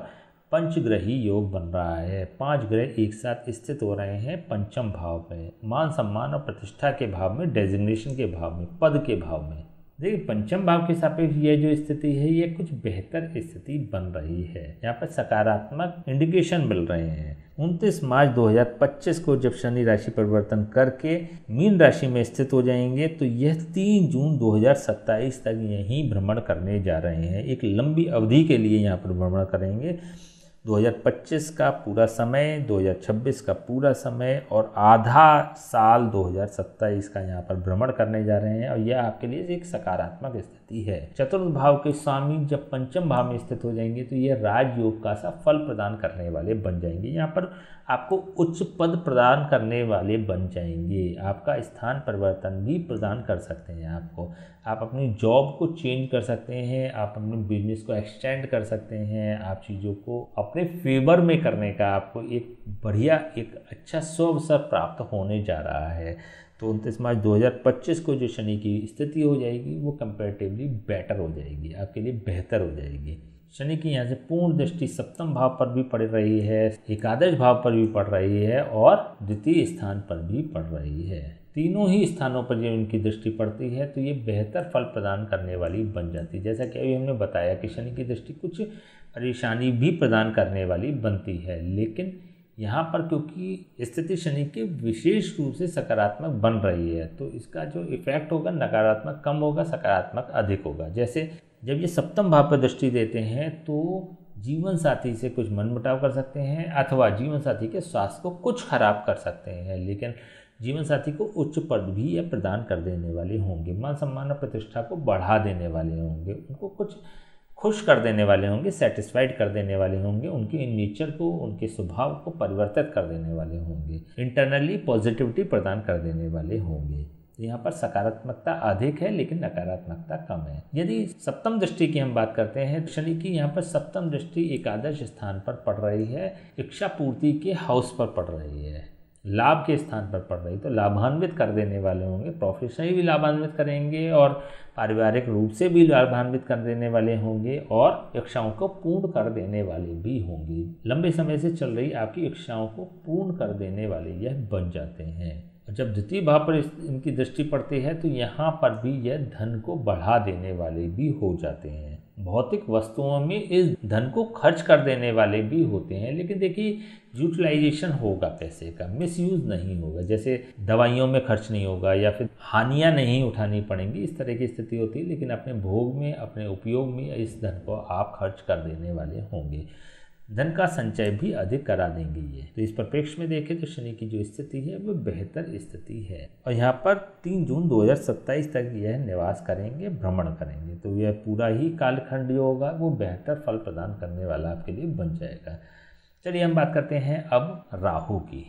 पंचग्रही योग बन रहा है पांच ग्रह एक साथ स्थित हो रहे हैं पंचम भाव में मान सम्मान और प्रतिष्ठा के भाव में डेजिग्नेशन के भाव में पद के भाव में देखिए पंचम भाव के सापेक्ष ये जो स्थिति है ये कुछ बेहतर स्थिति बन रही है यहाँ पर सकारात्मक इंडिकेशन मिल रहे हैं उनतीस मार्च 2025 को जब शनि राशि परिवर्तन करके मीन राशि में स्थित हो जाएंगे तो यह 3 जून 2027 तक यहीं भ्रमण करने जा रहे हैं एक लंबी अवधि के लिए यहाँ पर भ्रमण करेंगे 2025 का पूरा समय 2026 का पूरा समय और आधा साल 2027 का यहाँ पर भ्रमण करने जा रहे हैं और यह आपके लिए एक सकारात्मक स्थिति है चतुर्थ भाव के स्वामी जब पंचम भाव में स्थित हो जाएंगे तो ये राजयोग का सा फल प्रदान करने वाले बन जाएंगे यहाँ पर आपको उच्च पद प्रदान करने वाले बन जाएंगे आपका स्थान परिवर्तन भी प्रदान कर सकते हैं आपको आप अपनी जॉब को चेंज कर सकते हैं आप अपने बिजनेस को एक्सटेंड कर सकते हैं आप चीज़ों को अपने फेवर में करने का आपको एक बढ़िया एक अच्छा अवसर प्राप्त होने जा रहा है तो उनतीस मार्च 2025 को जो शनि की स्थिति हो जाएगी वो कंपेरेटिवली बेटर हो जाएगी आपके लिए बेहतर हो जाएगी शनि की यहाँ से पूर्ण दृष्टि सप्तम भाव पर भी पड़ रही है एकादश भाव पर भी पड़ रही है और द्वितीय स्थान पर भी पड़ रही है तीनों ही स्थानों पर जब इनकी दृष्टि पड़ती है तो ये बेहतर फल प्रदान करने वाली बन जाती है जैसा कि अभी हमने बताया कि शनि की दृष्टि कुछ परेशानी भी प्रदान करने वाली बनती है लेकिन यहाँ पर क्योंकि स्थिति शनि के विशेष रूप से सकारात्मक बन रही है तो इसका जो इफेक्ट होगा नकारात्मक कम होगा सकारात्मक अधिक होगा जैसे जब ये सप्तम भाव पर दृष्टि देते हैं तो जीवन साथी से कुछ मनमुटाव कर सकते हैं अथवा जीवन साथी के स्वास्थ्य को कुछ खराब कर सकते हैं लेकिन जीवन साथी को उच्च पद भी यह प्रदान कर देने वाले होंगे मान सम्मान और प्रतिष्ठा को बढ़ा देने वाले होंगे उनको कुछ खुश कर देने वाले होंगे सेटिस्फाइड कर देने वाले होंगे उनके नेचर को उनके स्वभाव को परिवर्तित कर देने वाले होंगे इंटरनली पॉजिटिविटी प्रदान कर देने वाले होंगे तो यहाँ पर सकारात्मकता अधिक है लेकिन नकारात्मकता कम है यदि सप्तम दृष्टि की हम बात करते हैं शनि की यहाँ पर सप्तम दृष्टि एकादश स्थान पर पड़ रही है इच्छा पूर्ति के हाउस पर पड़ रही है लाभ के स्थान पर पड़ रही तो लाभान्वित कर देने वाले होंगे प्रोफेशनली भी लाभान्वित करेंगे और पारिवारिक रूप से भी लाभान्वित कर देने वाले होंगे और इच्छाओं को पूर्ण कर देने वाले भी होंगे लंबे समय से चल रही आपकी इच्छाओं को पूर्ण कर देने वाले यह बन जाते हैं जब द्वितीय भाव पर इनकी दृष्टि पड़ती है तो यहाँ पर भी यह धन को बढ़ा देने वाले भी हो जाते हैं भौतिक वस्तुओं में इस धन को खर्च कर देने वाले भी होते हैं लेकिन देखिए यूटिलाइजेशन होगा पैसे का मिसयूज नहीं होगा जैसे दवाइयों में खर्च नहीं होगा या फिर हानियाँ नहीं उठानी पड़ेंगी इस तरह की स्थिति होती है लेकिन अपने भोग में अपने उपयोग में इस धन को आप खर्च कर देने वाले होंगे धन का संचय भी अधिक करा देंगे ये तो इस परिप्रेक्ष्य में देखें तो शनि की जो स्थिति है वो बेहतर स्थिति है और यहाँ पर तीन जून सत्ताईस तक यह निवास करेंगे भ्रमण करेंगे तो यह पूरा ही कालखंड जो होगा वो बेहतर फल प्रदान करने वाला आपके लिए बन जाएगा चलिए हम बात करते हैं अब राहु की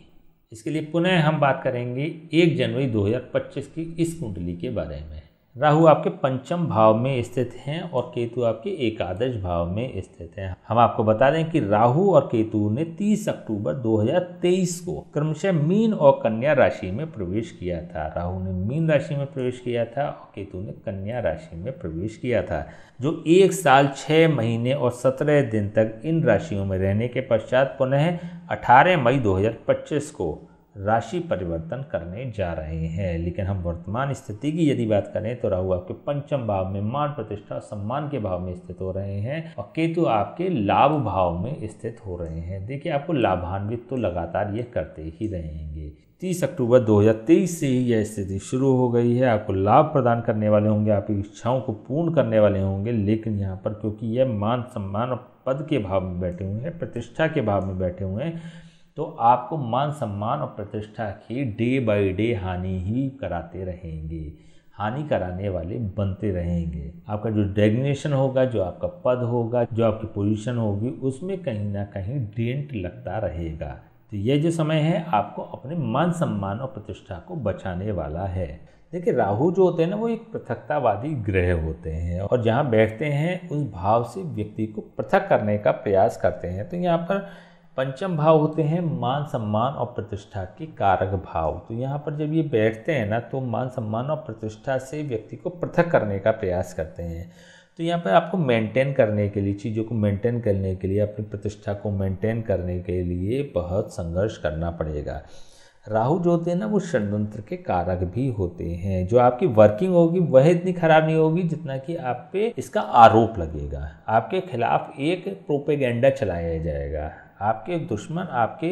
इसके लिए पुनः हम बात करेंगे एक जनवरी 2025 की इस कुंडली के बारे में राहु आपके पंचम भाव में स्थित हैं और केतु आपके एकादश भाव में स्थित हैं हम आपको बता दें कि राहु और केतु ने 30 अक्टूबर 2023 को क्रमशः मीन और कन्या राशि में प्रवेश किया था राहु ने मीन राशि में प्रवेश किया था और केतु ने कन्या राशि में प्रवेश किया था जो एक साल छः महीने और सत्रह दिन तक इन राशियों में रहने के पश्चात पुनः अठारह मई दो को राशि परिवर्तन करने जा रहे हैं लेकिन हम वर्तमान स्थिति की यदि बात करें तो राहु आपके पंचम भाव में मान प्रतिष्ठा सम्मान के भाव में स्थित हो रहे हैं और केतु आपके लाभ भाव में स्थित हो रहे हैं देखिए आपको लाभान्वित तो लगातार ये करते ही रहेंगे तीस अक्टूबर 2023 से ही यह स्थिति शुरू हो गई है आपको लाभ प्रदान करने वाले होंगे आपकी इच्छाओं को पूर्ण करने वाले होंगे लेकिन यहाँ पर क्योंकि यह मान सम्मान और पद के भाव में बैठे हुए हैं प्रतिष्ठा के भाव में बैठे हुए हैं तो आपको मान सम्मान और प्रतिष्ठा की डे बाई डे हानि ही कराते रहेंगे हानि कराने वाले बनते रहेंगे आपका जो डेग्नेशन होगा जो आपका पद होगा जो आपकी पोजीशन होगी उसमें कहीं ना कहीं डेंट लगता रहेगा तो ये जो समय है आपको अपने मान सम्मान और प्रतिष्ठा को बचाने वाला है देखिए राहु जो होते हैं ना वो एक पृथकतावादी ग्रह होते हैं और जहाँ बैठते हैं उस भाव से व्यक्ति को पृथक करने का प्रयास करते हैं तो यहाँ पर पंचम भाव होते हैं मान सम्मान और प्रतिष्ठा के कारक भाव तो यहाँ पर जब ये बैठते हैं ना तो मान सम्मान और प्रतिष्ठा से व्यक्ति को पृथक करने का प्रयास करते हैं तो यहाँ पर आपको मेंटेन करने के लिए चीज़ों को मेंटेन करने के लिए अपनी प्रतिष्ठा को मेंटेन करने के लिए बहुत संघर्ष करना पड़ेगा राहु जो होते हैं ना वो षडयंत्र के कारक भी होते हैं जो आपकी वर्किंग होगी वह इतनी खराब नहीं होगी जितना कि आप पे इसका आरोप लगेगा आपके खिलाफ एक प्रोपेगेंडा चलाया जाएगा आपके दुश्मन आपके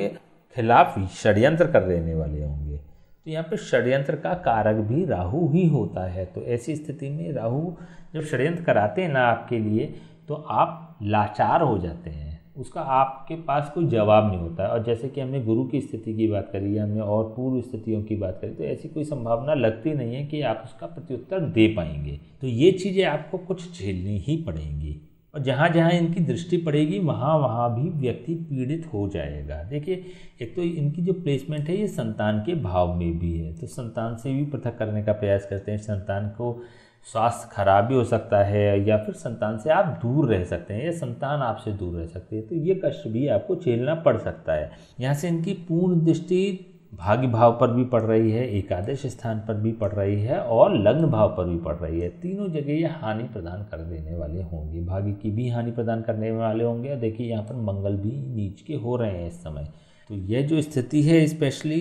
खिलाफ षड्यंत्र कर रहने वाले होंगे तो यहाँ पे षड्यंत्र का कारक भी राहु ही होता है तो ऐसी स्थिति में राहु जब षड्यंत्र कराते हैं ना आपके लिए तो आप लाचार हो जाते हैं उसका आपके पास कोई जवाब नहीं होता है और जैसे कि हमने गुरु की स्थिति की बात करी या हमने और पूर्व स्थितियों की बात करी तो ऐसी कोई संभावना लगती नहीं है कि आप उसका प्रत्युत्तर दे पाएंगे तो ये चीज़ें आपको कुछ झेलनी ही पड़ेंगी और जहाँ जहाँ इनकी दृष्टि पड़ेगी वहाँ वहाँ भी व्यक्ति पीड़ित हो जाएगा देखिए एक तो इनकी जो प्लेसमेंट है ये संतान के भाव में भी है तो संतान से भी पृथक करने का प्रयास करते हैं संतान को स्वास्थ्य खराब भी हो सकता है या फिर संतान से आप दूर रह सकते हैं या संतान आपसे दूर रह सकती है तो ये कष्ट भी आपको झेलना पड़ सकता है यहाँ से इनकी पूर्ण दृष्टि भाग्य भाव पर भी पड़ रही है एकादश स्थान पर भी पड़ रही है और लग्न भाव पर भी पड़ रही है तीनों जगह ये हानि प्रदान कर देने वाले होंगे भाग्य की भी हानि प्रदान करने वाले होंगे और देखिए यहाँ पर मंगल भी नीच के हो रहे हैं इस समय तो यह जो स्थिति है स्पेशली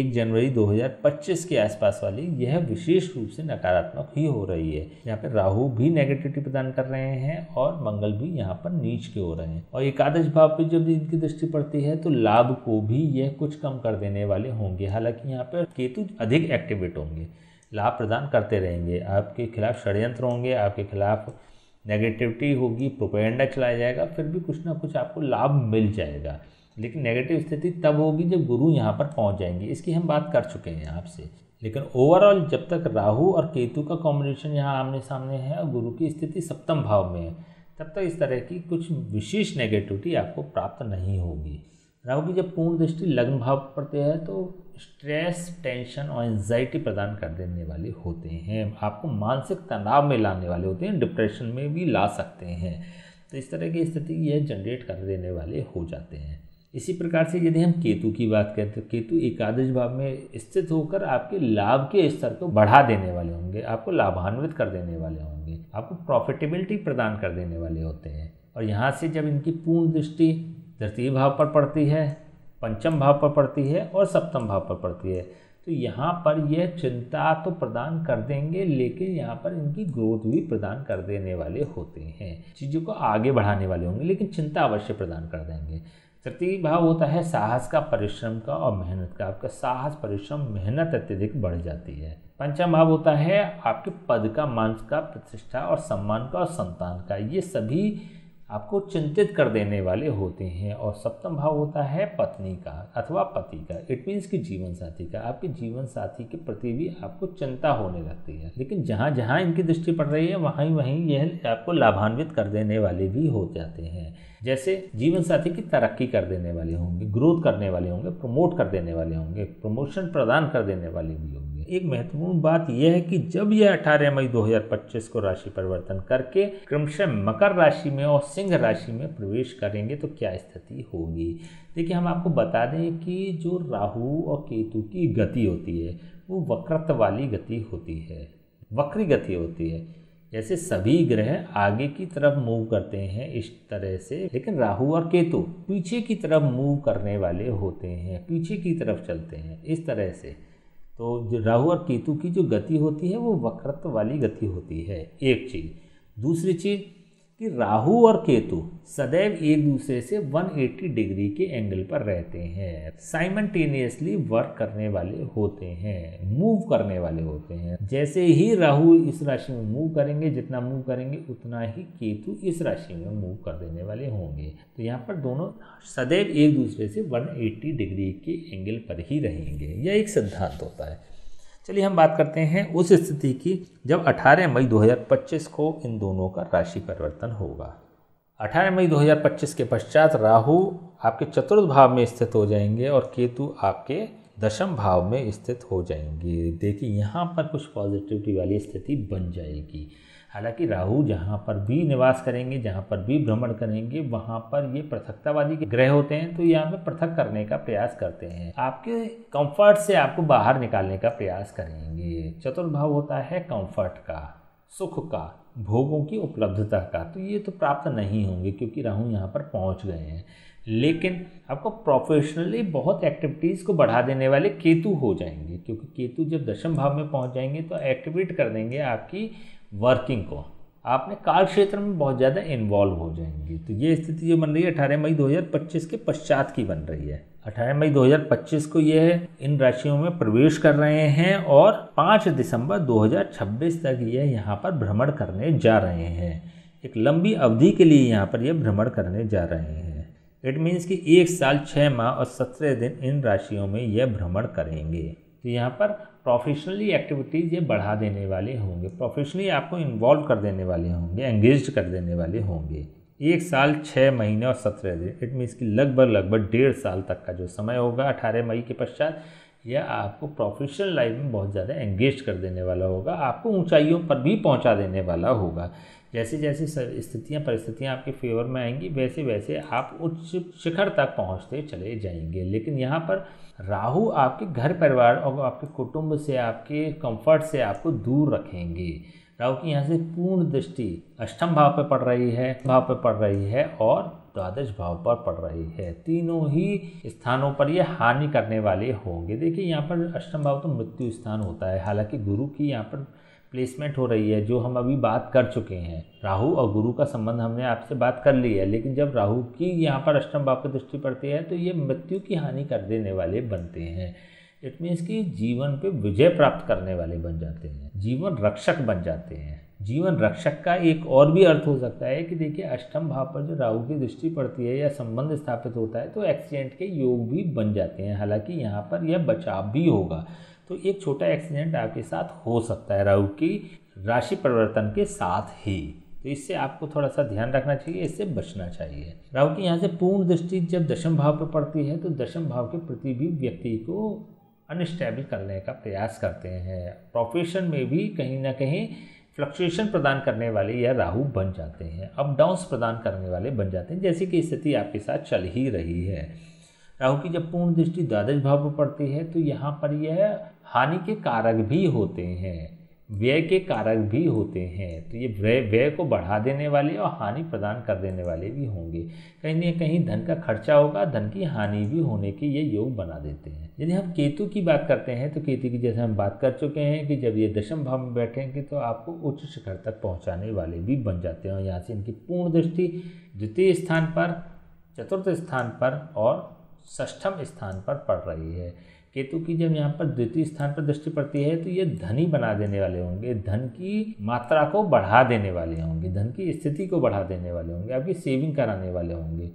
एक जनवरी 2025 के आसपास वाली यह विशेष रूप से नकारात्मक ही हो रही है यहाँ पर राहु भी नेगेटिविटी प्रदान कर रहे हैं और मंगल भी यहाँ पर नीच के हो रहे हैं और एकादश भाव पर जब इनकी दृष्टि पड़ती है तो लाभ को भी यह कुछ कम कर देने वाले होंगे हालांकि यहाँ पर केतु अधिक एक्टिवेट होंगे लाभ प्रदान करते रहेंगे आपके खिलाफ षड्यंत्र होंगे आपके खिलाफ नेगेटिविटी होगी प्रोपेंडा चलाया जाएगा फिर भी कुछ ना कुछ आपको लाभ मिल जाएगा लेकिन नेगेटिव स्थिति तब होगी जब गुरु यहाँ पर पहुँच जाएंगे इसकी हम बात कर चुके हैं आपसे लेकिन ओवरऑल जब तक राहु और केतु का कॉम्बिनेशन यहाँ आमने सामने है और गुरु की स्थिति सप्तम भाव में है तब तक इस तरह की कुछ विशेष नेगेटिविटी आपको प्राप्त नहीं होगी राहु की जब पूर्ण दृष्टि लग्न भाव पड़ते है तो स्ट्रेस टेंशन और एन्जाइटी प्रदान कर देने वाले होते हैं आपको मानसिक तनाव में लाने वाले होते हैं डिप्रेशन में भी ला सकते हैं तो इस तरह की स्थिति यह जनरेट कर देने वाले हो जाते हैं इसी प्रकार से यदि हम केतु की बात करें तो केतु एकादश भाव में स्थित होकर आपके लाभ के स्तर को बढ़ा देने वाले होंगे आपको लाभान्वित कर देने वाले होंगे आपको प्रॉफिटेबिलिटी प्रदान कर देने वाले होते हैं और यहाँ से जब इनकी पूर्ण दृष्टि तृतीय भाव पर पड़ती है पंचम भाव पर पड़ती है और सप्तम भाव पर पड़ती है तो यहाँ पर यह चिंता तो प्रदान कर देंगे लेकिन यहाँ पर इनकी ग्रोथ भी प्रदान कर देने वाले होते हैं चीज़ों को आगे बढ़ाने वाले होंगे लेकिन चिंता अवश्य प्रदान कर देंगे तृतीय भाव होता है साहस का परिश्रम का और मेहनत का आपका साहस परिश्रम मेहनत अत्यधिक बढ़ जाती है पंचम भाव होता है आपके पद का मान का प्रतिष्ठा और सम्मान का और संतान का ये सभी आपको चिंतित कर देने वाले होते हैं और सप्तम भाव होता है पत्नी का अथवा पति का इट मीन्स कि जीवन साथी का आपके जीवन साथी के प्रति भी आपको चिंता होने लगती है लेकिन जहाँ जहाँ इनकी दृष्टि पड़ रही है वहीं वहीं यह आपको लाभान्वित कर देने वाले भी हो जाते हैं जैसे जीवन साथी की तरक्की कर देने वाले होंगे ग्रोथ करने वाले होंगे प्रमोट कर देने वाले होंगे प्रमोशन प्रदान कर देने वाले भी होंगे एक महत्वपूर्ण बात यह है कि जब यह 18 मई 2025 को राशि परिवर्तन करके क्रमशः मकर राशि में और सिंह राशि में प्रवेश करेंगे तो क्या स्थिति होगी देखिए हम आपको बता दें कि जो राहु और केतु की गति होती है वो वक्रत वाली गति होती है वक्री गति होती है जैसे सभी ग्रह आगे की तरफ मूव करते हैं इस तरह से लेकिन राहु और केतु पीछे की तरफ मूव करने वाले होते हैं पीछे की तरफ चलते हैं इस तरह से तो जो राहु और केतु की जो गति होती है वो वक्रत्व वाली गति होती है एक चीज़ दूसरी चीज़ कि राहु और केतु सदैव एक दूसरे से 180 डिग्री के एंगल पर रहते हैं साइमल्टेनियसली वर्क करने वाले होते हैं मूव करने वाले होते हैं जैसे ही राहु इस राशि में मूव करेंगे जितना मूव करेंगे उतना ही केतु इस राशि में मूव कर देने वाले होंगे तो यहाँ पर दोनों सदैव एक दूसरे से 180 डिग्री के एंगल पर ही रहेंगे यह एक सिद्धांत होता है चलिए हम बात करते हैं उस स्थिति की जब 18 मई 2025 को इन दोनों का राशि परिवर्तन होगा 18 मई 2025 के पश्चात राहु आपके चतुर्थ भाव में स्थित हो जाएंगे और केतु आपके दशम भाव में स्थित हो जाएंगे देखिए यहाँ पर कुछ पॉजिटिविटी वाली स्थिति बन जाएगी हालांकि राहु जहाँ पर भी निवास करेंगे जहाँ पर भी भ्रमण करेंगे वहाँ पर ये पृथकतावादी के ग्रह होते हैं तो यहाँ पर पृथक करने का प्रयास करते हैं आपके कंफर्ट से आपको बाहर निकालने का प्रयास करेंगे चतुर्भाव होता है कंफर्ट का सुख का भोगों की उपलब्धता का तो ये तो प्राप्त नहीं होंगे क्योंकि राहु यहाँ पर पहुँच गए हैं लेकिन आपको प्रोफेशनली बहुत एक्टिविटीज़ को बढ़ा देने वाले केतु हो जाएंगे क्योंकि केतु जब दशम भाव में पहुंच जाएंगे तो एक्टिवेट कर देंगे आपकी वर्किंग को आपने कार्य क्षेत्र में बहुत ज़्यादा इन्वॉल्व हो जाएंगी तो ये स्थिति जो बन रही है अठारह मई 2025 के पश्चात की बन रही है अठारह मई 2025 को ये इन राशियों में प्रवेश कर रहे हैं और 5 दिसंबर 2026 तक ये यहाँ पर भ्रमण करने जा रहे हैं एक लंबी अवधि के लिए यहाँ पर ये भ्रमण करने जा रहे हैं इट मीन्स कि एक साल छः माह और सत्रह दिन इन राशियों में यह भ्रमण करेंगे तो यहाँ पर प्रोफेशनली एक्टिविटीज़ ये बढ़ा देने वाले होंगे प्रोफेशनली आपको इन्वॉल्व कर देने वाले होंगे एंगेज कर देने वाले होंगे एक साल छः महीने और सत्रह दिन इट मीन्स कि लगभग लगभग डेढ़ साल तक का जो समय होगा अठारह मई के पश्चात यह आपको प्रोफेशनल लाइफ में बहुत ज़्यादा एंगेज कर देने वाला होगा आपको ऊंचाइयों पर भी पहुंचा देने वाला होगा जैसे जैसे स्थितियां परिस्थितियां आपके फेवर में आएंगी वैसे वैसे आप उच्च शिखर तक पहुंचते चले जाएंगे लेकिन यहाँ पर राहु आपके घर परिवार और आपके कुटुंब से आपके कंफर्ट से आपको दूर रखेंगे राहु की यहाँ से पूर्ण दृष्टि अष्टम भाव पर पड़ रही है भाव पर पड़ रही है और द्वादश भाव पर पड़ रही है तीनों ही स्थानों पर ये हानि करने वाले होंगे देखिए यहाँ पर अष्टम भाव तो मृत्यु स्थान होता है हालांकि गुरु की यहाँ पर प्लेसमेंट हो रही है जो हम अभी बात कर चुके हैं राहु और गुरु का संबंध हमने आपसे बात कर ली है लेकिन जब राहु की यहाँ पर अष्टम भाव पर दृष्टि पड़ती है तो ये मृत्यु की हानि कर देने वाले बनते हैं इट मीन्स कि जीवन पे विजय प्राप्त करने वाले बन जाते हैं जीवन रक्षक बन जाते हैं जीवन रक्षक का एक और भी अर्थ हो सकता है कि देखिए अष्टम भाव पर जो राहु की दृष्टि पड़ती है या संबंध स्थापित होता है तो एक्सीडेंट के योग भी बन जाते हैं हालांकि यहाँ पर यह बचाव भी होगा तो एक छोटा एक्सीडेंट आपके साथ हो सकता है राहु की राशि परिवर्तन के साथ ही तो इससे आपको थोड़ा सा ध्यान रखना चाहिए इससे बचना चाहिए राहु की यहाँ से पूर्ण दृष्टि जब दशम भाव पर पड़ती है तो दशम भाव के प्रति भी व्यक्ति को अनस्टेबल करने का प्रयास करते हैं प्रोफेशन में भी कहीं ना कहीं फ्लक्चुएशन प्रदान करने वाले यह राहु बन जाते हैं अप डाउंस प्रदान करने वाले बन जाते हैं जैसे कि स्थिति आपके साथ चल ही रही है राहु की जब पूर्ण दृष्टि द्वादश भाव पर पड़ती है तो यहाँ पर यह हानि के कारक भी होते हैं व्यय के कारक भी होते हैं तो ये व्यय व्यय को बढ़ा देने वाले और हानि प्रदान कर देने वाले भी होंगे कहीं ना कहीं धन का खर्चा होगा धन की हानि भी होने के ये योग बना देते हैं यदि हम केतु की बात करते हैं तो केतु की जैसे हम बात कर चुके हैं कि जब ये दशम भाव में बैठेंगे तो आपको उच्च शिखर तक पहुँचाने वाले भी बन जाते हैं यहाँ से इनकी पूर्ण दृष्टि द्वितीय स्थान पर चतुर्थ स्थान पर और षष्ठम स्थान पर पड़ रही है केतु की जब यहाँ पर द्वितीय स्थान पर दृष्टि पड़ती है तो ये धनी बना देने वाले होंगे धन की मात्रा को बढ़ा देने वाले होंगे धन की स्थिति को बढ़ा देने वाले होंगे आपकी सेविंग कराने वाले होंगे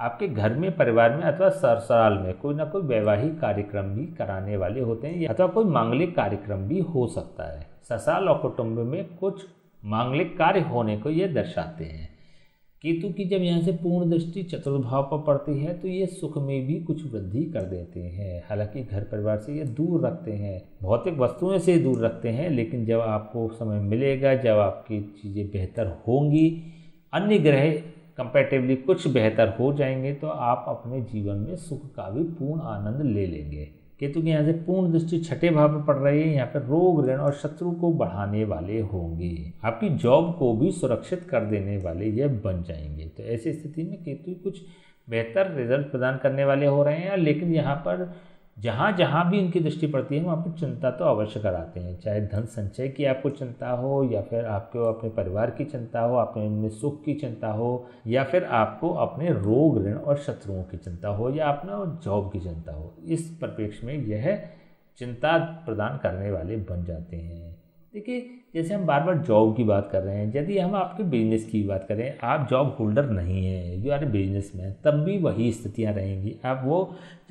आपके घर में परिवार में अथवा सरसराल में कोई ना कोई वैवाहिक कार्यक्रम भी कराने वाले होते हैं अथवा कोई मांगलिक कार्यक्रम भी हो सकता है ससाल और कुटुंब में कुछ मांगलिक कार्य होने को ये दर्शाते हैं केतु की जब यहाँ से पूर्ण दृष्टि चतुर्भाव पर पड़ती है तो ये सुख में भी कुछ वृद्धि कर देते हैं हालांकि घर परिवार से ये दूर रखते हैं भौतिक वस्तुओं से दूर रखते हैं लेकिन जब आपको समय मिलेगा जब आपकी चीज़ें बेहतर होंगी अन्य ग्रह कंपेटिवली कुछ बेहतर हो जाएंगे तो आप अपने जीवन में सुख का भी पूर्ण आनंद ले लेंगे केतु के यहाँ से पूर्ण दृष्टि छठे भाव में पड़ रही है यहाँ पर रोग ऋण और शत्रु को बढ़ाने वाले होंगे आपकी जॉब को भी सुरक्षित कर देने वाले यह बन जाएंगे तो ऐसी स्थिति में केतु कुछ बेहतर रिजल्ट प्रदान करने वाले हो रहे हैं लेकिन यहाँ पर जहाँ जहाँ भी इनकी दृष्टि पड़ती है वहाँ पर चिंता तो अवश्य कराते हैं चाहे धन संचय की आपको चिंता हो या फिर आपको अपने परिवार की चिंता हो अपने सुख की चिंता हो या फिर आपको अपने रोग ऋण और शत्रुओं की चिंता हो या अपना जॉब की चिंता हो इस परिप्रेक्ष्य में यह चिंता प्रदान करने वाले बन जाते हैं देखिए जैसे हम बार बार जॉब की बात कर रहे हैं यदि हम आपके बिजनेस की बात करें आप जॉब होल्डर नहीं हैं यू आर बिजनेस मैन तब भी वही स्थितियाँ रहेंगी आप वो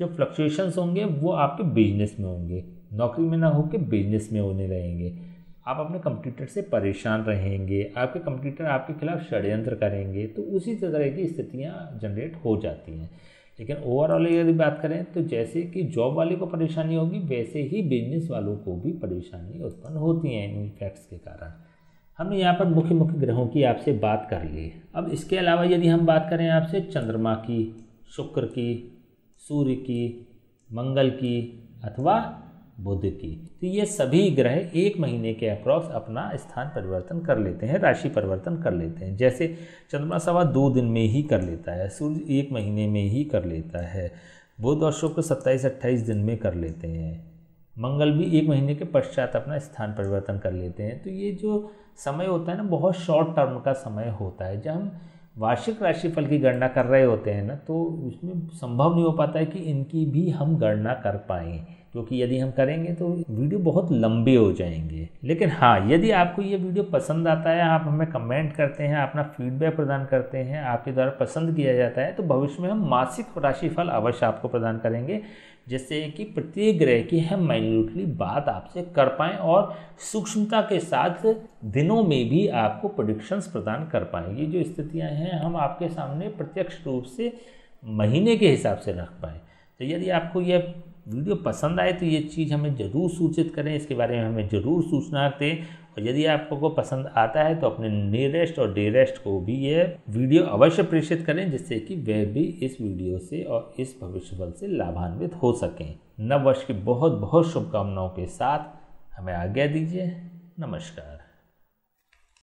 जो फ्लक्चुएशंस होंगे वो आपके बिजनेस में होंगे नौकरी में ना होकर बिजनेस में होने रहेंगे आप अपने कंप्यूटर से परेशान रहेंगे आपके कंप्यूटर आपके खिलाफ षड्यंत्र करेंगे तो उसी तरह की स्थितियाँ जनरेट हो जाती हैं लेकिन ओवरऑल यदि बात करें तो जैसे कि जॉब वाले को परेशानी होगी वैसे ही बिजनेस वालों को भी परेशानी उत्पन्न होती है इन फैक्ट्स के कारण हमने यहाँ पर मुख्य मुख्य ग्रहों की आपसे बात कर ली अब इसके अलावा यदि हम बात करें आपसे चंद्रमा की शुक्र की सूर्य की मंगल की अथवा बुध की तो ये सभी ग्रह एक महीने के अप्रॉक्स अपना स्थान परिवर्तन कर लेते हैं राशि परिवर्तन कर लेते हैं जैसे चंद्रमा सवा दो दिन में ही कर लेता है सूर्य एक महीने में ही कर लेता है बुध और शुक्र सत्ताईस अट्ठाईस दिन में कर लेते हैं मंगल भी एक महीने के पश्चात अपना स्थान परिवर्तन कर लेते हैं तो ये जो समय होता है ना बहुत शॉर्ट टर्म का समय होता है जब हम वार्षिक राशिफल की गणना कर रहे होते हैं ना तो उसमें संभव नहीं हो पाता है कि इनकी भी हम गणना कर पाएँ क्योंकि यदि हम करेंगे तो वीडियो बहुत लंबे हो जाएंगे लेकिन हाँ यदि आपको ये वीडियो पसंद आता है आप हमें कमेंट करते हैं अपना फीडबैक प्रदान करते हैं आपके द्वारा पसंद किया जाता है तो भविष्य में हम मासिक राशिफल अवश्य आपको प्रदान करेंगे जिससे कि प्रत्येक ग्रह की हम माइन्यूटली बात आपसे कर पाएँ और सूक्ष्मता के साथ दिनों में भी आपको प्रडिक्शंस प्रदान कर पाएँ ये जो स्थितियाँ हैं हम आपके सामने प्रत्यक्ष रूप से महीने के हिसाब से रख पाएँ तो यदि आपको यह वीडियो पसंद आए तो ये चीज़ हमें ज़रूर सूचित करें इसके बारे में हमें ज़रूर सूचना दें और यदि आपको को पसंद आता है तो अपने नियरेस्ट और डेरेस्ट को भी ये वीडियो अवश्य प्रेषित करें जिससे कि वे भी इस वीडियो से और इस भविष्य बल से लाभान्वित हो सकें नववर्ष की बहुत बहुत शुभकामनाओं के साथ हमें आज्ञा दीजिए नमस्कार